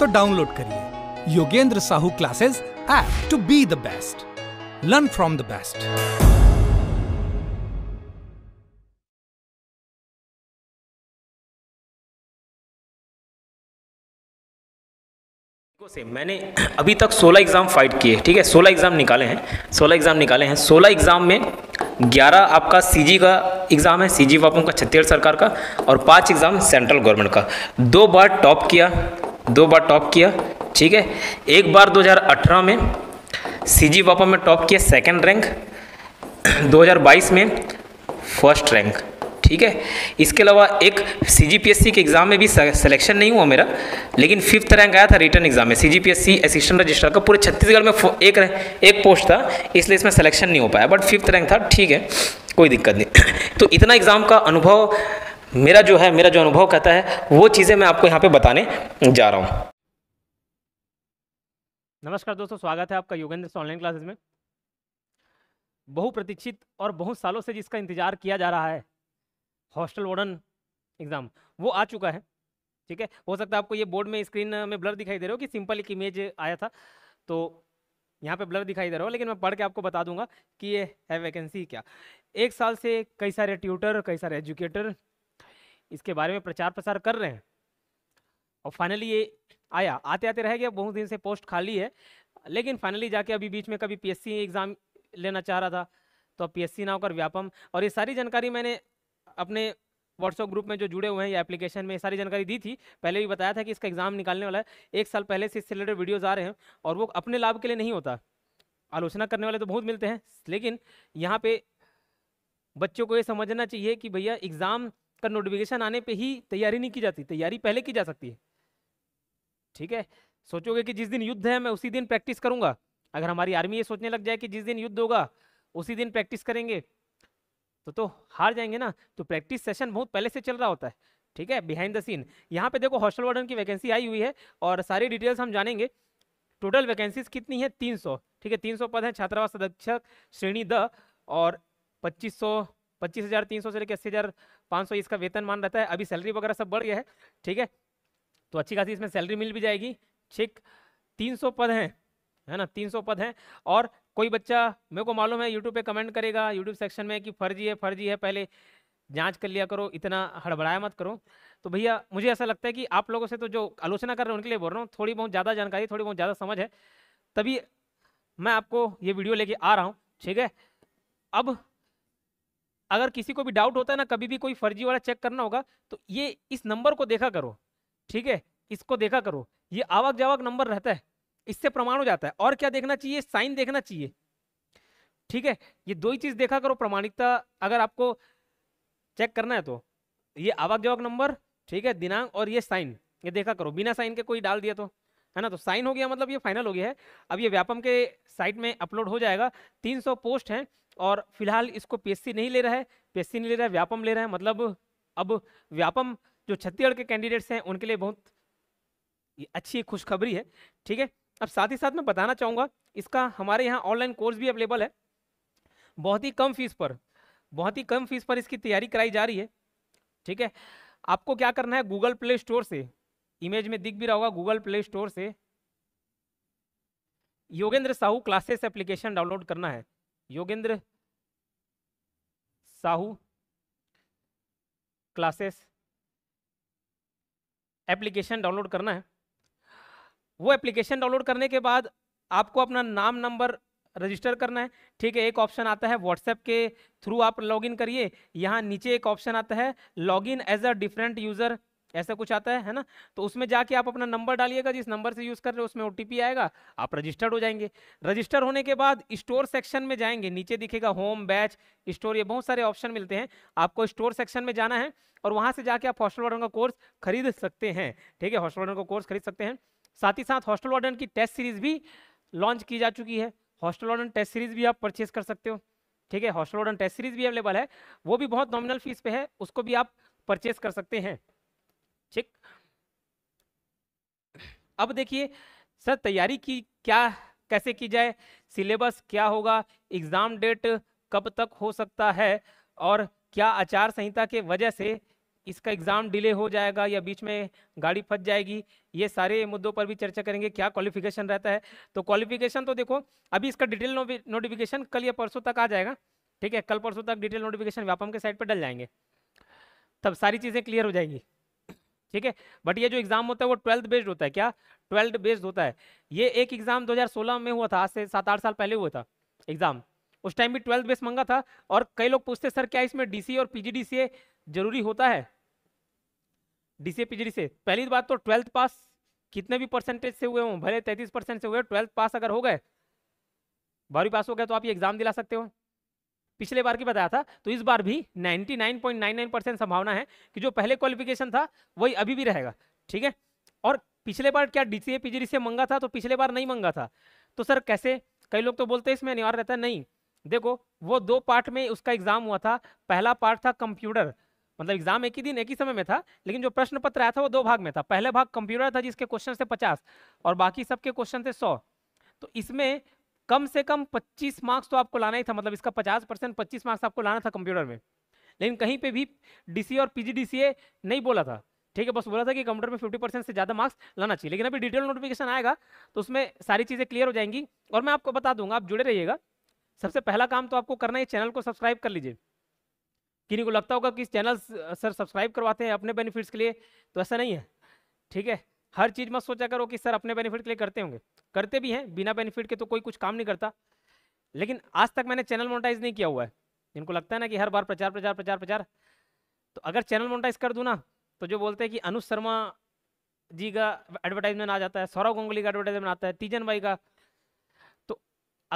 तो डाउनलोड करिए Yogendra Sahu classes app to be the best learn from the best से मैंने अभी तक 16 एग्ज़ाम फाइट किए ठीक है 16 एग्ज़ाम निकाले हैं 16 एग्ज़ाम निकाले हैं 16 एग्ज़ाम में 11 आपका सीजी का एग्ज़ाम है सीजी जी का छत्तीसगढ़ सरकार का और पांच एग्ज़ाम सेंट्रल गवर्नमेंट का दो बार टॉप किया दो बार टॉप किया ठीक है एक बार 2018 में सीजी वापा में टॉप किया सेकंड रैंक 2022 में फर्स्ट रैंक ठीक है इसके अलावा एक सी जी पी एस सी के एग्ज़ाम में भी सिलेक्शन नहीं हुआ मेरा लेकिन फिफ्थ रैंक आया था रिटर्न एग्जाम में C G P S C assistant registrar का पूरे छत्तीसगढ़ में एक एक पोस्ट था इसलिए इसमें सिलेक्शन नहीं हो पाया बट फिफ्थ रैंक था ठीक है कोई दिक्कत नहीं तो इतना एग्ज़ाम का अनुभव मेरा जो है मेरा जो अनुभव कहता है वो चीज़ें मैं आपको यहाँ पे बताने जा रहा हूँ नमस्कार दोस्तों स्वागत है आपका योगेंद्र ऑनलाइन क्लासेस में बहुप्रतीक्षित और बहुत सालों से जिसका इंतजार किया जा रहा है हॉस्टल वार्डन एग्ज़ाम वो आ चुका है ठीक है हो सकता है आपको ये बोर्ड में स्क्रीन में ब्लर दिखाई दे रहा हो कि सिंपल एक इमेज आया था तो यहाँ पे ब्लर दिखाई दे रहा हो लेकिन मैं पढ़ के आपको बता दूंगा कि ये है वैकेंसी क्या एक साल से कई सारे ट्यूटर कई सारे एजुकेटर इसके बारे में प्रचार प्रसार कर रहे हैं और फाइनली ये आया आते आते रह गया बहुत दिन से पोस्ट खाली है लेकिन फाइनली जाके अभी बीच में कभी पीएससी एग्ज़ाम लेना चाह रहा था तो अब पी ना होकर व्यापम और ये सारी जानकारी मैंने अपने व्हाट्सअप ग्रुप में जो जुड़े हुए हैं या एप्लीकेशन में सारी जानकारी दी थी पहले भी बताया था कि इसका एग्ज़ाम निकालने वाला है एक साल पहले से इससे रिलेटेड वीडियोज़ आ रहे हैं और वो अपने लाभ के लिए नहीं होता आलोचना करने वाले तो बहुत मिलते हैं लेकिन यहाँ पे बच्चों को ये समझना चाहिए कि भैया एग्ज़ाम पर नोटिफिकेशन आने पे ही तैयारी नहीं की जाती तैयारी पहले की जा सकती है ठीक है सोचोगे कि जिस दिन युद्ध है मैं उसी दिन प्रैक्टिस करूंगा अगर हमारी आर्मी ये सोचने लग जाए कि जिस दिन युद्ध होगा उसी दिन प्रैक्टिस करेंगे तो तो हार जाएंगे ना तो प्रैक्टिस सेशन बहुत पहले से चल रहा होता है ठीक है बिहाइंड द सीन यहाँ पे देखो हॉस्टल वार्डन की वैकेंसी आई हुई है और सारी डिटेल्स हम जानेंगे टोटल वैकेंसीज कितनी है 300 ठीक है 300 पद हैं छात्रावास अध्यक्ष श्रेणी द और 2500 25,300 से लेकर अस्सी हज़ार पाँच सौ इसका वेतन मान रहता है अभी सैलरी वगैरह सब बढ़ गया है ठीक है तो अच्छी खासी इसमें सैलरी मिल भी जाएगी ठीक तीन पद हैं है ना तीन सौ पद हैं और कोई बच्चा मेरे को मालूम है यूट्यूब पे कमेंट करेगा यूट्यूब सेक्शन में कि फर्जी है फर्जी है पहले जांच कर लिया करो इतना हड़बड़ाया मत करो तो भैया मुझे ऐसा लगता है कि आप लोगों से तो जो आलोचना कर रहे हैं उनके लिए बोल रहा हूँ थोड़ी बहुत ज़्यादा जानकारी थोड़ी बहुत ज़्यादा समझ है तभी मैं आपको ये वीडियो लेके आ रहा हूँ ठीक है अब अगर किसी को भी डाउट होता है ना कभी भी कोई फर्जी वाला चेक करना होगा तो ये इस नंबर को देखा करो ठीक है इसको देखा करो ये आवक जावक नंबर रहता है इससे प्रमाण हो जाता है और क्या देखना चाहिए साइन देखना चाहिए ठीक है ये दो ही चीज़ देखा करो प्रमाणिकता अगर आपको चेक करना है तो ये आवक जावक नंबर ठीक है दिनांक और ये साइन ये देखा करो बिना साइन के कोई डाल दिया तो है ना तो साइन हो गया मतलब ये फाइनल हो गया है अब ये व्यापम के साइट में अपलोड हो जाएगा 300 पोस्ट हैं और फिलहाल इसको पीएससी नहीं ले रहा है पीएससी नहीं ले रहा है व्यापम ले रहा है मतलब अब व्यापम जो छत्तीसगढ़ के कैंडिडेट्स हैं उनके लिए बहुत अच्छी खुशखबरी है ठीक है अब साथ ही साथ मैं बताना चाहूँगा इसका हमारे यहाँ ऑनलाइन कोर्स भी अवेलेबल है बहुत ही कम फीस पर बहुत ही कम फीस पर इसकी तैयारी कराई जा रही है ठीक है आपको क्या करना है गूगल प्ले स्टोर से इमेज में दिख भी रहा होगा गूगल प्ले स्टोर से Yogendra Sahu classes application download करना है Yogendra Sahu classes application download करना है वो एप्लीकेशन डाउनलोड करने के बाद आपको अपना नाम नंबर रजिस्टर करना है ठीक है एक ऑप्शन आता है व्हाट्सएप के थ्रू आप लॉगिन करिए यहाँ नीचे एक ऑप्शन आता है login as a different user ऐसा कुछ आता है है ना तो उसमें जाके आप अपना नंबर डालिएगा जिस नंबर से यूज़ कर रहे हो उसमें ओ आएगा आप रजिस्टर्ड हो जाएंगे रजिस्टर होने के बाद स्टोर सेक्शन में जाएंगे नीचे दिखेगा होम बैच स्टोर ये बहुत सारे ऑप्शन मिलते हैं आपको स्टोर सेक्शन में जाना है और वहाँ से जाके आप हॉस्टल वार्डन का कोर्स खरीद सकते हैं ठीक है हॉस्टल वार्डन का कोर्स खरीद सकते हैं साथ ही साथ हॉस्टल वार्डन की टेस्ट सीरीज भी लॉन्च की जा चुकी है हॉस्टल वार्डन टेस्ट सीरीज भी आप परचेज कर सकते हो ठीक है हॉस्टल वार्डन टेस्ट सीरीज भी अवेलेबल है वो भी बहुत नॉमिनल फीस पे है उसको भी आप परचेज कर सकते हैं ठीक अब देखिए सर तैयारी की क्या कैसे की जाए सिलेबस क्या होगा एग्ज़ाम डेट कब तक हो सकता है और क्या आचार संहिता के वजह से इसका एग्ज़ाम डिले हो जाएगा या बीच में गाड़ी फंस जाएगी ये सारे मुद्दों पर भी चर्चा करेंगे क्या क्वालिफिकेशन रहता है तो क्वालिफिकेशन तो देखो अभी इसका डिटेल नोटिफिकेशन कल या परसों तक आ जाएगा ठीक है कल परसों तक डिटेल नोटिफिकेशन व्यापम के साइड पर डल जाएंगे तब सारी चीज़ें क्लियर हो जाएंगी ठीक है बट ये जो एग्जाम होता है वो ट्वेल्थ बेस्ड होता है क्या ट्वेल्थ बेस्ड होता है ये एक एग्जाम 2016 में हुआ था आज से सात आठ साल पहले हुआ था एग्जाम उस टाइम भी ट्वेल्थ बेस मंगा था और कई लोग पूछते सर क्या इसमें डीसी और पीजीडीसीए जरूरी होता है डीसीए पीजीडीसीए पहली बात तो ट्वेल्थ पास कितने भी परसेंटेज से हुए हों भले तैतीस परसेंट से हुए ट्वेल्थ पास अगर हो गए बारहवीं पास हो गए तो आप ये एग्जाम दिला सकते हो पिछले बार की बताया था तो इस बार भी 99.99 परसेंट संभावना है कि जो पहले क्वालिफिकेशन था वही अभी भी रहेगा ठीक है और पिछले बार क्या डी सी से मंगा था तो पिछले बार नहीं मंगा था तो सर कैसे कई लोग तो बोलते हैं इसमें अनिवार्य रहता है नहीं देखो वो दो पार्ट में उसका एग्जाम हुआ था पहला पार्ट था कंप्यूटर मतलब एग्जाम एक ही दिन एक ही समय में था लेकिन जो प्रश्न पत्र आया था वो दो भाग में था पहला भाग कंप्यूटर था जिसके क्वेश्चन थे पचास और बाकी सबके क्वेश्चन थे सौ तो इसमें कम से कम 25 मार्क्स तो आपको लाना ही था मतलब इसका 50 परसेंट पच्चीस मार्क्स आपको लाना था कंप्यूटर में लेकिन कहीं पे भी डीसी और पीजीडीसीए नहीं बोला था ठीक है बस बोला था कि कंप्यूटर में 50 परसेंट से ज़्यादा मार्क्स लाना चाहिए लेकिन अभी डिटेल नोटिफिकेशन आएगा तो उसमें सारी चीज़ें क्लियर हो जाएंगी और मैं आपको बता दूंगा आप जुड़े रहिएगा सबसे पहला काम तो आपको करना है चैनल को सब्सक्राइब कर लीजिए किन्हीं को लगता होगा कि इस चैनल सर सब्सक्राइब करवाते हैं अपने बेनिफिट्स के लिए तो ऐसा नहीं है ठीक है हर चीज़ मत सोचा करो कि सर अपने बेनिफिट के लिए करते होंगे करते भी हैं बिना बेनिफिट के तो कोई कुछ काम नहीं करता लेकिन आज तक मैंने चैनल मोनिटाइज नहीं किया हुआ है इनको लगता है ना कि हर बार प्रचार प्रचार प्रचार प्रचार तो अगर चैनल मोनिटाइज कर दूँ ना तो जो बोलते हैं कि अनुज शर्मा जी का एडवर्टाइजमेंट आ जाता है सौरव गंगुली का एडवर्टाइजमेंट आता है तीजन भाई का तो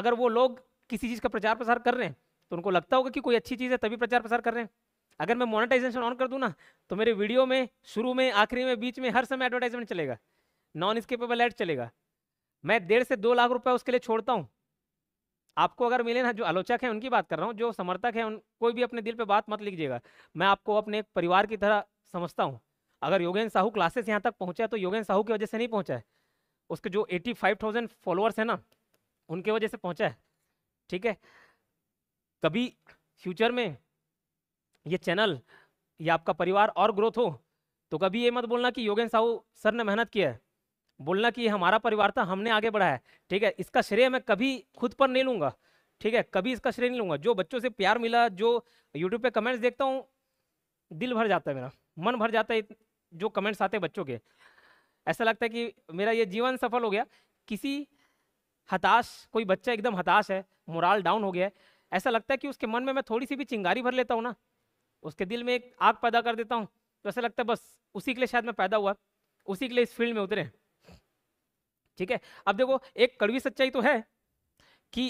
अगर वो लोग किसी चीज़ का प्रचार प्रसार कर रहे हैं तो उनको लगता होगा कि कोई अच्छी चीज़ है तभी प्रचार प्रसार कर रहे हैं अगर मैं मोनेटाइजेशन ऑन कर दूँ ना तो मेरे वीडियो में शुरू में आखिरी में बीच में हर समय एडवर्टाइजमेंट चलेगा नॉन स्केपेबल एड चलेगा मैं डेढ़ से दो लाख रुपये उसके लिए छोड़ता हूँ आपको अगर मिले ना जो आलोचक हैं उनकी बात कर रहा हूँ जो समर्थक हैं उन कोई भी अपने दिल पे बात मत लीजिएगा मैं आपको अपने परिवार की तरह समझता हूँ अगर योगेंद्र साहू क्लासेस यहाँ तक पहुँचा है तो योगेंद्र साहू की वजह से नहीं पहुँचा है उसके जो एटी फाइव थाउजेंड फॉलोअर्स हैं ना उनके वजह से पहुँचा है ठीक है कभी फ्यूचर में ये चैनल या आपका परिवार और ग्रोथ हो तो कभी ये मत बोलना कि योगेंद्र साहू सर ने मेहनत किया है बोलना कि हमारा परिवार था हमने आगे बढ़ाया ठीक है इसका श्रेय मैं कभी खुद पर नहीं लूँगा ठीक है कभी इसका श्रेय नहीं लूँगा जो बच्चों से प्यार मिला जो यूट्यूब पे कमेंट्स देखता हूँ दिल भर जाता है मेरा मन भर जाता है जो कमेंट्स आते हैं बच्चों के ऐसा लगता है कि मेरा ये जीवन सफल हो गया किसी हताश कोई बच्चा एकदम हताश है मोराल डाउन हो गया है ऐसा लगता है कि उसके मन में मैं थोड़ी सी भी चिंगारी भर लेता हूँ ना उसके दिल में एक आग पैदा कर देता हूँ तो ऐसा लगता है बस उसी के लिए शायद मैं पैदा हुआ उसी के लिए इस फील्ड में उतरे ठीक है अब देखो एक कड़वी सच्चाई तो है कि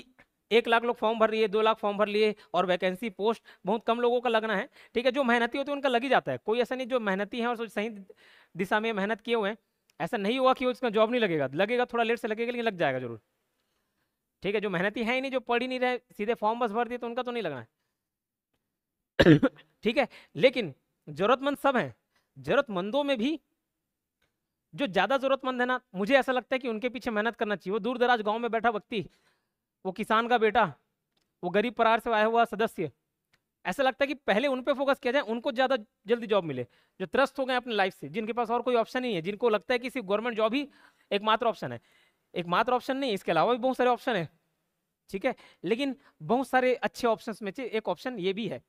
एक लाख लोग फॉर्म भर लिए दो लाख फॉर्म भर लिए और वैकेंसी पोस्ट बहुत कम लोगों का लगना है ठीक है जो मेहनती होती है उनका लग ही जाता है कोई ऐसा नहीं जो मेहनती है और सही दिशा में मेहनत किए हुए हैं ऐसा नहीं हुआ कि उसका जॉब नहीं लगेगा लगेगा थोड़ा लेट से लगेगा लेकिन लग जाएगा जरूर ठीक है जो मेहनती है ही नहीं जो पढ़ ही नहीं रहे सीधे फॉर्म बस भर दिए तो उनका तो नहीं लगना है ठीक है लेकिन जरूरतमंद सब हैं जरूरतमंदों में भी जो ज़्यादा ज़रूरतमंद है ना मुझे ऐसा लगता है कि उनके पीछे मेहनत करना चाहिए वो दूर दराज गाँव में बैठा व्यक्ति वो किसान का बेटा वो गरीब परार से आया हुआ सदस्य ऐसा लगता है कि पहले उन पर फोकस किया जाए उनको ज़्यादा जल्दी जॉब मिले जो त्रस्त हो गए अपनी लाइफ से जिनके पास और कोई ऑप्शन नहीं है जिनको लगता है कि सिर्फ गवर्नमेंट जॉब ही एकमात्र ऑप्शन है एकमात्र ऑप्शन नहीं इसके अलावा भी बहुत सारे ऑप्शन है ठीक है लेकिन बहुत सारे अच्छे ऑप्शन में से एक ऑप्शन ये भी है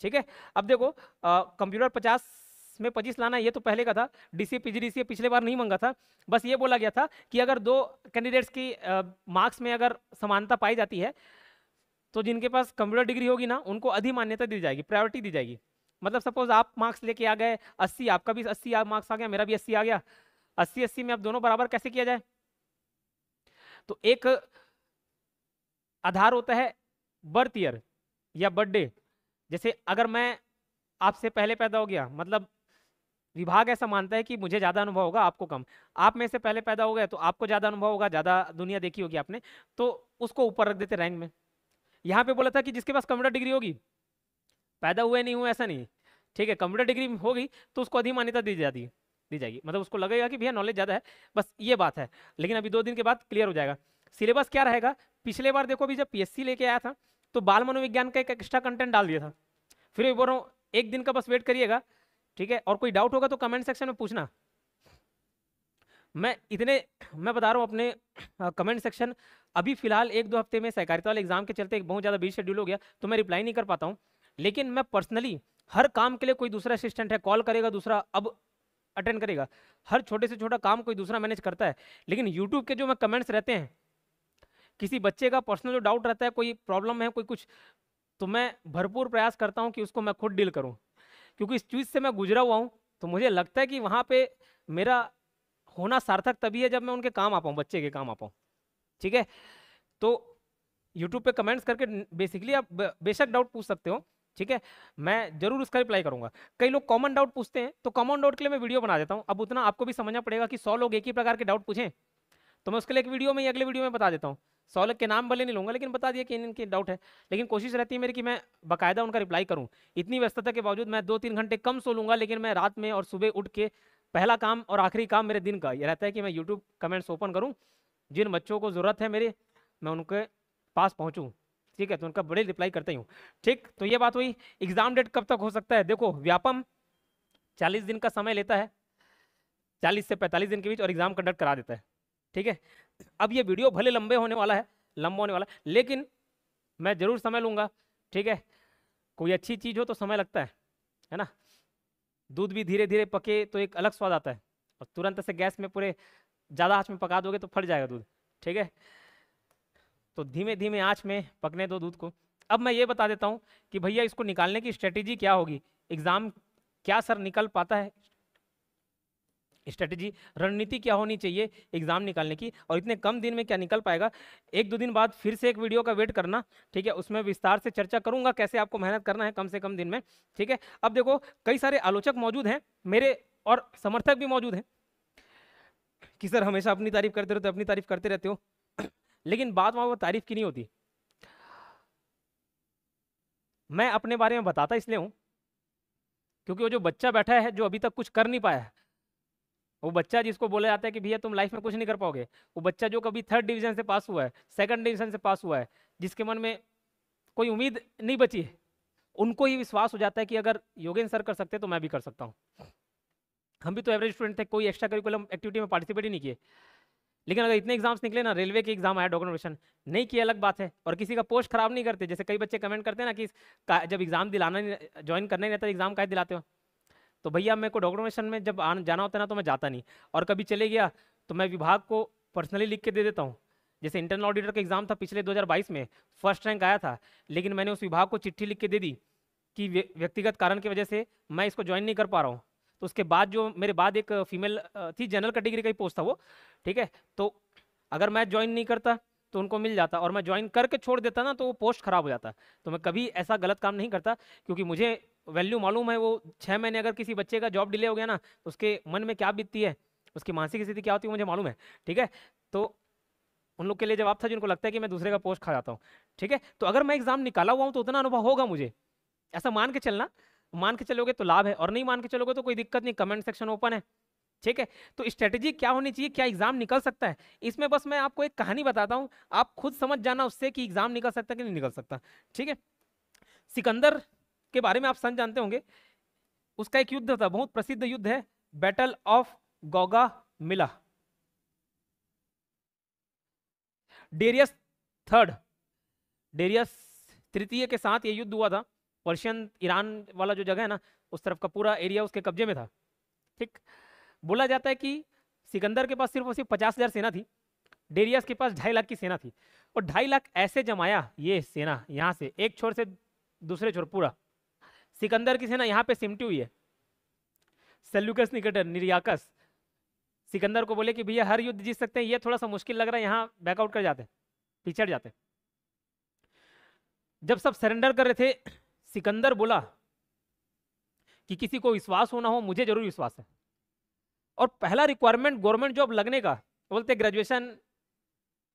ठीक है अब देखो कंप्यूटर पचास में पच्चीस लाना ये तो पहले का था डीसी पीजीडीसी पिछले बार नहीं मांगा था बस ये बोला गया था कि अगर दो कैंडिडेट्स की मार्क्स में अगर समानता पाई जाती है तो जिनके पास कंप्यूटर डिग्री होगी ना उनको अधिमान्यता दी जाएगी प्रायोरिटी दी जाएगी मतलब सपोज आप मार्क्स लेके आ गए अस्सी आपका भी अस्सी मार्क्स आ गया मेरा भी अस्सी आ गया अस्सी अस्सी में आप दोनों बराबर कैसे किया जाए तो एक आधार होता है बर्थ ईयर या बर्थडे जैसे अगर मैं आपसे पहले पैदा हो गया मतलब विभाग ऐसा मानता है कि मुझे ज़्यादा अनुभव होगा आपको कम आप में से पहले पैदा हो गया तो आपको ज़्यादा अनुभव होगा ज़्यादा दुनिया देखी होगी आपने तो उसको ऊपर रख देते रैंक में यहाँ पे बोला था कि जिसके पास कंप्यूटर डिग्री होगी पैदा हुए नहीं हुए ऐसा नहीं ठीक है कंप्यूटर डिग्री होगी तो उसको अधिक मान्यता दी जाती दी जाएगी मतलब उसको लगेगा कि भैया नॉलेज ज़्यादा है बस ये बात है लेकिन अभी दो दिन के बाद क्लियर हो जाएगा सिलेबस क्या रहेगा पिछले बार देखो अभी जब पी लेके आया था तो बाल मनोविज्ञान का एक एक्स्ट्रा कंटेंट डाल दिया था फिर भी बोल रहा हूँ एक दिन का बस वेट करिएगा ठीक है और कोई डाउट होगा तो कमेंट सेक्शन में पूछना मैं इतने मैं बता रहा हूँ अपने आ, कमेंट सेक्शन अभी फिलहाल एक दो हफ्ते में सहकारिता वाले एग्जाम के चलते बहुत ज़्यादा बीच शेड्यूल हो गया तो मैं रिप्लाई नहीं कर पाता हूँ लेकिन मैं पर्सनली हर काम के लिए कोई दूसरा असिस्टेंट है कॉल करेगा दूसरा अब अटेंड करेगा हर छोटे से छोटा काम कोई दूसरा मैनेज करता है लेकिन यूट्यूब के जो मैं कमेंट्स रहते हैं किसी बच्चे का पर्सनल जो डाउट रहता है कोई प्रॉब्लम है कोई कुछ तो मैं भरपूर प्रयास करता हूँ कि उसको मैं खुद डील करूँ क्योंकि इस चीज़ से मैं गुजरा हुआ हूँ तो मुझे लगता है कि वहाँ पे मेरा होना सार्थक तभी है जब मैं उनके काम आ पाऊँ बच्चे के काम आ पाऊँ ठीक है तो यूट्यूब पे कमेंट्स करके बेसिकली आप बेशक डाउट पूछ सकते हो ठीक है मैं जरूर उसका रिप्लाई करूंगा कई लोग कॉमन डाउट पूछते हैं तो कॉमन डाउट के लिए मैं वीडियो बना देता हूं अब उतना आपको भी समझना पड़ेगा कि सौ लोग एक ही प्रकार के डाउट पूछें तो मैं उसके लिए एक वीडियो में अगले वीडियो में बता देता हूँ सौलक के नाम भले नहीं लूँगा लेकिन बता दिया कि इन इनके डाउट है लेकिन कोशिश रहती है मेरी कि मैं बाकायदा उनका रिप्लाई करूँ इतनी व्यस्तता के बावजूद मैं दो तीन घंटे कम सो लूँगा लेकिन मैं रात में और सुबह उठ के पहला काम और आखिरी काम मेरे दिन का ये रहता है कि मैं यूट्यूब कमेंट्स ओपन करूँ जिन बच्चों को ज़रूरत है मेरे मैं उनके पास पहुँचूँ ठीक है तो उनका बड़े रिप्लाई करते ही हूँ ठीक तो ये बात हुई एग्ज़ाम डेट कब तक हो सकता है देखो व्यापम चालीस दिन का समय लेता है चालीस से पैंतालीस दिन के बीच और एग्ज़ाम कंडक्ट करा देता है ठीक है अब ये वीडियो भले लंबे होने वाला है लंबा होने वाला लेकिन मैं ज़रूर समय लूँगा ठीक है कोई अच्छी चीज़ हो तो समय लगता है है ना दूध भी धीरे धीरे पके तो एक अलग स्वाद आता है और तुरंत से गैस में पूरे ज़्यादा आँच में पका दोगे तो फट जाएगा दूध ठीक है तो धीमे धीमे आँच में पकने दो दूध को अब मैं ये बता देता हूँ कि भैया इसको निकालने की स्ट्रेटेजी क्या होगी एग्ज़ाम क्या सर निकल पाता है स्ट्रेटेजी रणनीति क्या होनी चाहिए एग्ज़ाम निकालने की और इतने कम दिन में क्या निकल पाएगा एक दो दिन बाद फिर से एक वीडियो का वेट करना ठीक है उसमें विस्तार से चर्चा करूंगा कैसे आपको मेहनत करना है कम से कम दिन में ठीक है अब देखो कई सारे आलोचक मौजूद हैं मेरे और समर्थक भी मौजूद हैं कि सर हमेशा अपनी तारीफ करते रहते हो अपनी तारीफ करते रहते हो लेकिन बात वहां पर तारीफ की नहीं होती मैं अपने बारे में बताता इसलिए हूँ क्योंकि वो जो बच्चा बैठा है जो अभी तक कुछ कर नहीं पाया है वो बच्चा जिसको बोला जाता है कि भैया तुम लाइफ में कुछ नहीं कर पाओगे वो बच्चा जो कभी थर्ड डिवीजन से पास हुआ है सेकंड डिवीजन से पास हुआ है जिसके मन में कोई उम्मीद नहीं बची है उनको ही विश्वास हो जाता है कि अगर योगेंद्र सर कर सकते तो मैं भी कर सकता हूँ हम भी तो एवरेज स्टूडेंट थे कोई एक्स्ट्रा करिकुलम एक्टिविटी में पार्टिसिपेट ही नहीं किए लेकिन अगर इतने एग्जाम्स निकले ना रेलवे के एग्जाम आया डॉक्यूमेशन नहीं किया अलग बात है और किसी का पोस्ट खराब नहीं करते जैसे कई बच्चे कमेंट करते हैं ना कि जब एग्जाम दिलाना ज्वाइन करना ही रहता है एग्जाम का दिलाते हो तो भैया मेरे को डॉक्यूमेंटेशन में जब आन जाना होता है ना तो मैं जाता नहीं और कभी चले गया तो मैं विभाग को पर्सनली लिख के दे देता हूँ जैसे इंटरनल ऑडिटर का एग्जाम था पिछले 2022 में फर्स्ट रैंक आया था लेकिन मैंने उस विभाग को चिट्ठी लिख के दे दी कि व्यक्तिगत कारण की वजह से मैं इसको ज्वाइन नहीं कर पा रहा हूँ तो उसके बाद जो मेरे बाद एक फीमेल थी जनरल कैटेगरी का ही पोस्ट था वो ठीक है तो अगर मैं ज्वाइन नहीं करता तो उनको मिल जाता और मैं ज्वाइन करके छोड़ देता ना तो वो पोस्ट ख़राब हो जाता तो मैं कभी ऐसा गलत काम नहीं करता क्योंकि मुझे वैल्यू मालूम है वो छः महीने अगर किसी बच्चे का जॉब डिले हो गया ना तो उसके मन में क्या बीतती है उसकी मानसिक स्थिति क्या होती है मुझे मालूम है ठीक है तो उन लोग के लिए जवाब था जिनको लगता है कि मैं दूसरे का पोस्ट खा जाता हूँ ठीक है तो अगर मैं एग्ज़ाम निकाला हुआ हूँ तो उतना अनुभव होगा मुझे ऐसा मान के चलना मान के चलोगे तो लाभ है और नहीं मान के चलोगे तो कोई दिक्कत नहीं कमेंट सेक्शन ओपन है ठीक है तो स्ट्रेटेजी क्या होनी चाहिए क्या एग्जाम निकल सकता है इसमें बस मैं आपको एक कहानी बताता हूँ आप खुद समझ जाना उससे कि एग्जाम निकल सकता है कि नहीं निकल सकता ठीक है सिकंदर के बारे में आप सन जानते होंगे उसका एक युद्ध था बहुत प्रसिद्ध युद्ध है बैटल ऑफ गोगा मिला डेरियस थर्ड डेरियस तृतीय के साथ ये युद्ध हुआ था पर्शियन ईरान वाला जो जगह है ना उस तरफ का पूरा एरिया उसके कब्जे में था ठीक बोला जाता है कि सिकंदर के पास सिर्फ और सिर्फ पचास हज़ार सेना थी डेरियस के पास ढाई लाख की सेना थी और ढाई लाख ऐसे जमाया ये सेना यहाँ से एक छोर से दूसरे छोर पूरा सिकंदर की सेना यहाँ पे सिमटी हुई है सल्यूकस निकटर निर्याकस सिकंदर को बोले कि भैया हर युद्ध जीत सकते हैं ये थोड़ा सा मुश्किल लग रहा है यहाँ बैकआउट कर जाते पिछड़ जाते जब सब सरेंडर कर रहे थे सिकंदर बोला कि किसी को विश्वास होना हो मुझे जरूर विश्वास है और पहला रिक्वायरमेंट गवर्नमेंट जॉब लगने का वो बोलते ग्रेजुएशन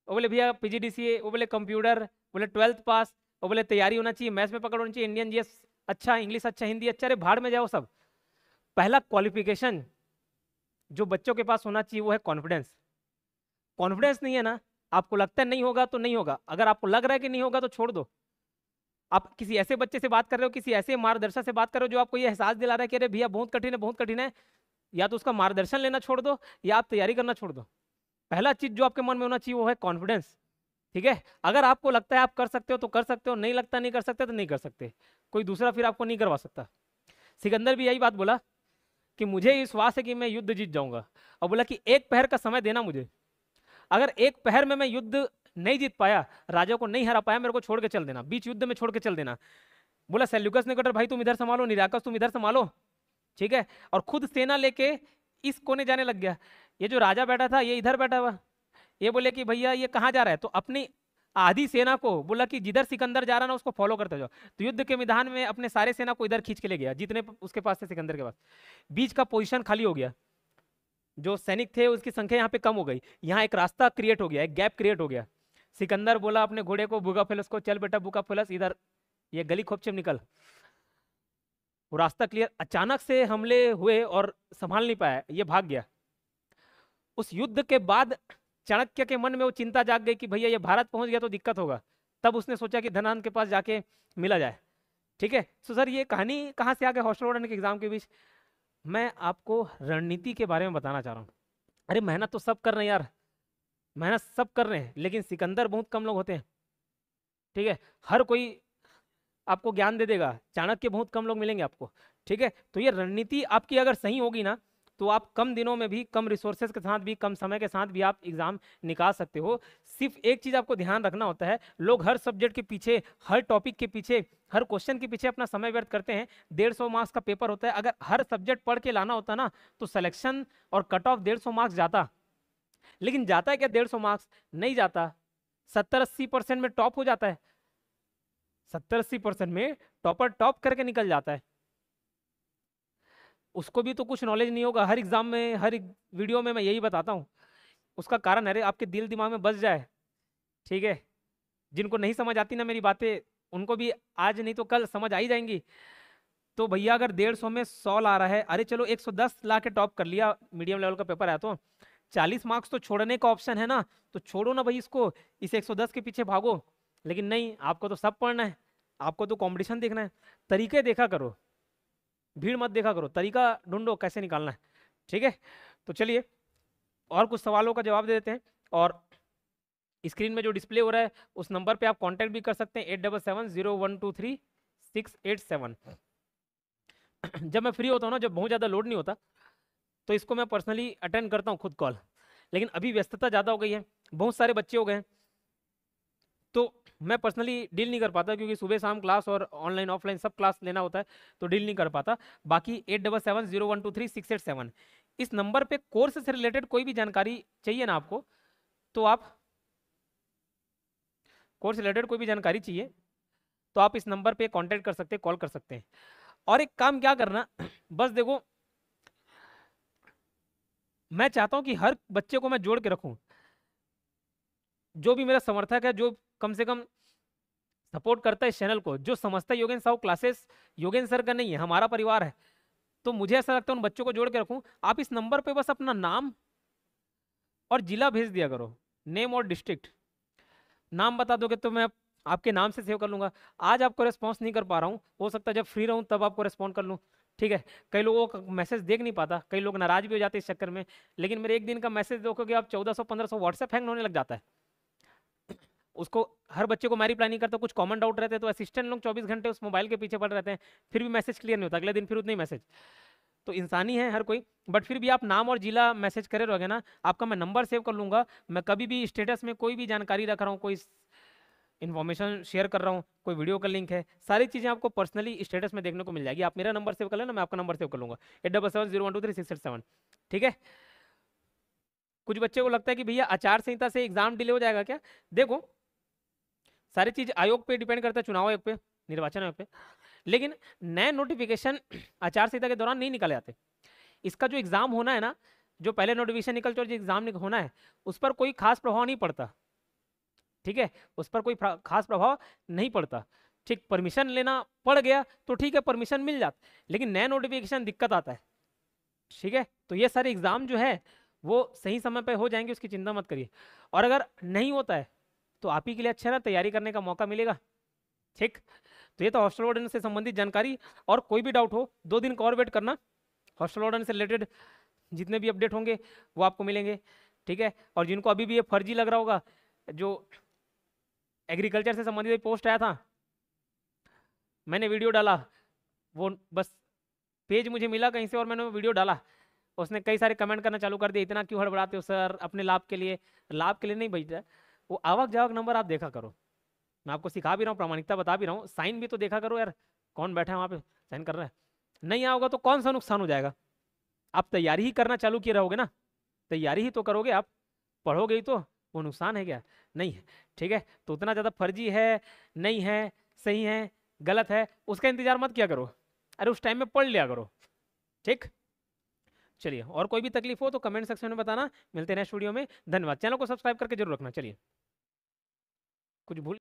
वो बोले भैया पी जी डी वो बोले कंप्यूटर बोले ट्वेल्थ पास वो बोले तैयारी होना चाहिए मैथ्स में पकड़ होनी चाहिए इंडियन जीएस अच्छा इंग्लिश अच्छा हिंदी अच्छा अरे भाड़ में जाओ सब पहला क्वालिफिकेशन जो बच्चों के पास होना चाहिए वो है कॉन्फिडेंस कॉन्फिडेंस नहीं है ना आपको लगता है नहीं होगा तो नहीं होगा अगर आपको लग रहा है कि नहीं होगा तो छोड़ दो आप किसी ऐसे बच्चे से बात कर रहे हो किसी ऐसे मार्गदर्शक से बात कर रहे हो जो आपको ये एहसास दिला रहा है कि अरे भैया बहुत कठिन है बहुत कठिन है या तो उसका मार्गदर्शन लेना छोड़ दो या आप तैयारी करना छोड़ दो पहला चीज जो आपके मन में होना चाहिए वो है कॉन्फिडेंस ठीक है अगर आपको लगता है आप कर सकते हो तो कर सकते हो नहीं लगता नहीं कर सकते तो नहीं कर सकते कोई दूसरा फिर आपको नहीं करवा सकता सिकंदर भी यही बात बोला कि मुझे विश्वास है कि मैं युद्ध जीत जाऊंगा और बोला कि एक पहर का समय देना मुझे अगर एक पहर में मैं युद्ध नहीं जीत पाया राजा को नहीं हरा पाया मेरे को छोड़ के चल देना बीच युद्ध में छोड़ के चल देना बोला सेल्यूकस ने कटर भाई तुम इधर संभालो निराकस तुम इधर संभालो ठीक है और खुद सेना लेके इस कोने जाने लग गया ये जो राजा बैठा था ये इधर बैठा हुआ ये बोले कि भैया ये कहाँ जा रहा है तो अपनी आधी सेना को बोला कि जिधर सिकंदर जा रहा ना उसको फॉलो करते जाओ तो युद्ध के मैदान में अपने सारे सेना को इधर खींच के ले गया जितने उसके पास थे सिकंदर के पास बीच का पोजिशन खाली हो गया जो सैनिक थे उसकी संख्या यहाँ पे कम हो गई यहाँ एक रास्ता क्रिएट हो गया एक गैप क्रिएट हो गया सिकंदर बोला अपने घोड़े को बुगा फेलस को चल बेटा बुका फेलस इधर ये गली खोप निकल वो रास्ता क्लियर अचानक से हमले हुए और संभाल नहीं पाया ये भाग गया उस युद्ध के बाद चाणक्य के मन में वो चिंता जाग गई कि भैया ये भारत पहुंच गया तो दिक्कत होगा तब उसने सोचा कि धनान के पास जाके मिला जाए ठीक है सो तो सर ये कहानी कहाँ से आ गया हॉस्टल वार्डन के एग्जाम के बीच मैं आपको रणनीति के बारे में बताना चाह रहा हूँ अरे मेहनत तो सब कर रहे हैं यार मेहनत सब कर रहे हैं लेकिन सिकंदर बहुत कम लोग होते हैं ठीक है हर कोई आपको ज्ञान दे देगा चाणक्य बहुत कम लोग मिलेंगे आपको ठीक है तो ये रणनीति आपकी अगर सही होगी ना तो आप कम दिनों में भी कम रिसोर्सेज के साथ भी कम समय के साथ भी आप एग्ज़ाम निकाल सकते हो सिर्फ एक चीज़ आपको ध्यान रखना होता है लोग हर सब्जेक्ट के पीछे हर टॉपिक के पीछे हर क्वेश्चन के पीछे अपना समय व्यर्थ करते हैं डेढ़ सौ मार्क्स का पेपर होता है अगर हर सब्जेक्ट पढ़ के लाना होता ना तो सिलेक्शन और कट ऑफ डेढ़ सौ मार्क्स जाता लेकिन जाता है क्या डेढ़ सौ मार्क्स नहीं जाता सत्तर अस्सी परसेंट में टॉप हो जाता है सत्तर अस्सी परसेंट में टॉपर टॉप करके निकल जाता है उसको भी तो कुछ नॉलेज नहीं होगा हर एग्जाम में हर वीडियो में मैं यही बताता हूँ उसका कारण अरे आपके दिल दिमाग में बस जाए ठीक है जिनको नहीं समझ आती ना मेरी बातें उनको भी आज नहीं तो कल समझ आई जाएंगी तो भैया अगर डेढ़ सौ में सौ ला रहा है अरे चलो एक सौ दस ला के टॉप कर लिया मीडियम लेवल का पेपर है तो चालीस मार्क्स तो छोड़ने का ऑप्शन है ना तो छोड़ो ना भाई इसको इस एक सौ दस के पीछे भागो लेकिन नहीं आपको तो सब पढ़ना है आपको तो कॉम्पिटिशन देखना है तरीके देखा करो भीड़ मत देखा करो तरीका ढूंढो कैसे निकालना है ठीक है तो चलिए और कुछ सवालों का जवाब दे देते हैं और स्क्रीन में जो डिस्प्ले हो रहा है उस नंबर पे आप कांटेक्ट भी कर सकते हैं eight double seven zero one two three six eight seven जब मैं फ्री होता हूँ ना जब बहुत ज़्यादा लोड नहीं होता तो इसको मैं पर्सनली अटेंड करता हूँ खुद कॉल लेकिन अभी व्यस्तता ज़्यादा हो गई है बहुत सारे बच्चे हो गए हैं तो मैं पर्सनली डील नहीं कर पाता क्योंकि सुबह शाम क्लास और ऑनलाइन ऑफलाइन सब क्लास लेना होता है तो डील नहीं कर पाता बाकी eight double seven zero one two three six eight seven इस नंबर पे कोर्स से रिलेटेड कोई भी जानकारी चाहिए ना आपको तो आप कोर्स रिलेटेड कोई भी जानकारी चाहिए तो आप इस नंबर पर कॉन्टेक्ट कर सकते हैं कॉल कर सकते हैं और एक काम क्या करना बस देखो मैं चाहता हूँ कि हर बच्चे को मैं जोड़ के रखूँ जो भी मेरा समर्थक है जो कम से कम सपोर्ट करता है इस चैनल को जो समझता है योगेंद्र साहु क्लासेस योगेंद्र सर का नहीं है हमारा परिवार है तो मुझे ऐसा लगता है उन बच्चों को जोड़ के रखूँ आप इस नंबर पर बस अपना नाम और जिला भेज दिया करो नेम और डिस्ट्रिक्ट नाम बता दोगे तो मैं आपके नाम से सेव कर लूँगा आज आपको रिस्पॉन्स नहीं कर पा रहा हूँ हो सकता है जब फ्री रहूँ तब आपको रिस्पॉन्ड कर लूँ ठीक है कई लोगों का मैसेज देख नहीं पाता कई लोग नाराज भी हो जाते हैं इस चक्कर में लेकिन मेरे एक दिन का मैसेज देखोगे आप चौदह सौ पंद्रह सौ व्हाट्सएप हैंग होने लग जाता है उसको हर बच्चे को मैं रिप्लाई नहीं करता कुछ कॉमन डाउट रहते हैं तो असिस्टेंट लोग चौबीस घंटे उस मोबाइल के पीछे पड़ रहते हैं फिर भी मैसेज क्लियर नहीं होता अगले दिन फिर उतने मैसेज तो इंसानी है हर कोई बट फिर भी आप नाम और जिला मैसेज करे रहोगे ना आपका मैं नंबर सेव कर लूँगा मैं कभी भी स्टेटस में कोई भी जानकारी रख रहा हूँ कोई इन्फॉर्मेशन शेयर कर रहा हूँ कोई वीडियो का लिंक है सारी चीज़ें आपको पर्सनली स्टेटस में देखने को मिल जाएगी आप मेरा नंबर सेव कर लेना मैं आपका नंबर सेव कर लूँगा eight double seven zero one two three six eight seven ठीक है कुछ बच्चे को लगता है कि भैया आचार संहिता से एग्जाम डिले हो जाएगा क्या देखो सारी चीज आयोग पे डिपेंड करता है चुनाव आयोग पे निर्वाचन आयोग पे लेकिन नए नोटिफिकेशन आचार संहिता के दौरान नहीं निकाले जाते इसका जो एग्जाम होना है ना जो पहले नोटिफिकेशन निकल चुका जो एग्जाम होना है उस पर कोई खास प्रभाव नहीं पड़ता ठीक है उस पर कोई खास प्रभाव नहीं पड़ता ठीक परमिशन लेना पड़ गया तो ठीक है परमिशन मिल जाता लेकिन नया नोटिफिकेशन दिक्कत आता है ठीक है तो ये सारे एग्जाम जो है वो सही समय पर हो जाएंगे उसकी चिंता मत करिए और अगर नहीं होता है तो आप ही के लिए अच्छा ना तैयारी करने का मौका मिलेगा ठीक तो ये तो हॉस्टल वार्डन से संबंधित जानकारी और कोई भी डाउट हो दो दिन का और वेट करना हॉस्टल वार्डन से रिलेटेड जितने भी अपडेट होंगे वो आपको मिलेंगे ठीक है और जिनको अभी भी ये फर्जी लग रहा होगा जो एग्रीकल्चर से संबंधित पोस्ट आया था मैंने वीडियो डाला वो बस पेज मुझे मिला कहीं से और मैंने वीडियो डाला उसने कई सारे कमेंट करना चालू कर दिया इतना क्यों हड़बड़ाते हो सर अपने लाभ के लिए लाभ के लिए नहीं भेज रहा वो आवक जावक नंबर आप देखा करो मैं आपको सिखा भी रहा हूँ प्रामाणिकता बता भी रहा हूँ साइन भी तो देखा करो यार कौन बैठा है वहाँ पे साइन कर रहा है नहीं आओगे तो कौन सा नुकसान हो जाएगा आप तैयारी ही करना चालू किए रहोगे ना तैयारी ही तो करोगे आप पढ़ोगे ही तो वो नुकसान है क्या नहीं है ठीक है तो उतना ज़्यादा फर्जी है नहीं है सही है गलत है उसका इंतजार मत किया करो अरे उस टाइम में पढ़ लिया करो ठीक चलिए और कोई भी तकलीफ हो तो कमेंट सेक्शन में बताना मिलते हैं नेक्स्ट वीडियो में धन्यवाद चैनल को सब्सक्राइब करके जरूर रखना चलिए कुछ भूल